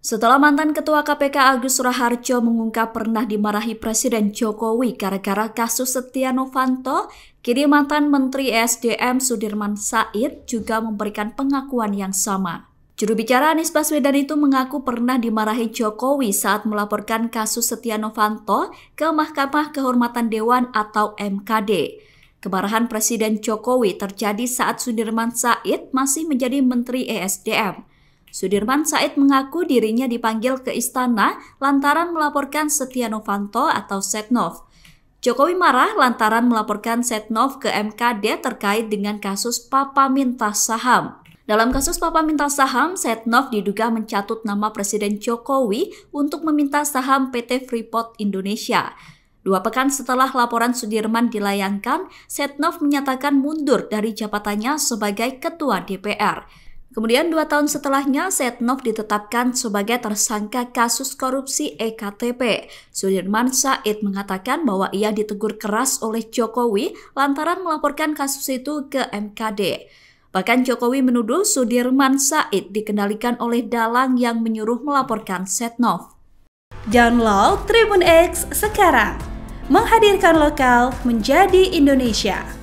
Setelah mantan Ketua KPK Agus Raharjo mengungkap pernah dimarahi Presiden Jokowi gara-gara kasus Setia Novanto, kini mantan Menteri SDM Sudirman Said juga memberikan pengakuan yang sama. Juru bicara Anies Baswedan itu mengaku pernah dimarahi Jokowi saat melaporkan kasus Setia Novanto ke Mahkamah Kehormatan Dewan atau MKD. Kemarahan Presiden Jokowi terjadi saat Sudirman Said masih menjadi Menteri ESDM. Sudirman Said mengaku dirinya dipanggil ke istana lantaran melaporkan Setia Novanto atau Setnov. Jokowi marah lantaran melaporkan Setnov ke MKD terkait dengan kasus Papa minta saham. Dalam kasus Papa minta saham, Setnov diduga mencatut nama Presiden Jokowi untuk meminta saham PT Freeport Indonesia. Dua pekan setelah laporan Sudirman dilayangkan, Setnov menyatakan mundur dari jabatannya sebagai Ketua DPR. Kemudian dua tahun setelahnya, Setnov ditetapkan sebagai tersangka kasus korupsi EKTP. Sudirman Said mengatakan bahwa ia ditegur keras oleh Jokowi lantaran melaporkan kasus itu ke MKD. Bahkan Jokowi menuduh Sudirman Said dikendalikan oleh dalang yang menyuruh melaporkan Setnov. Download Tribun X sekarang, menghadirkan lokal menjadi Indonesia.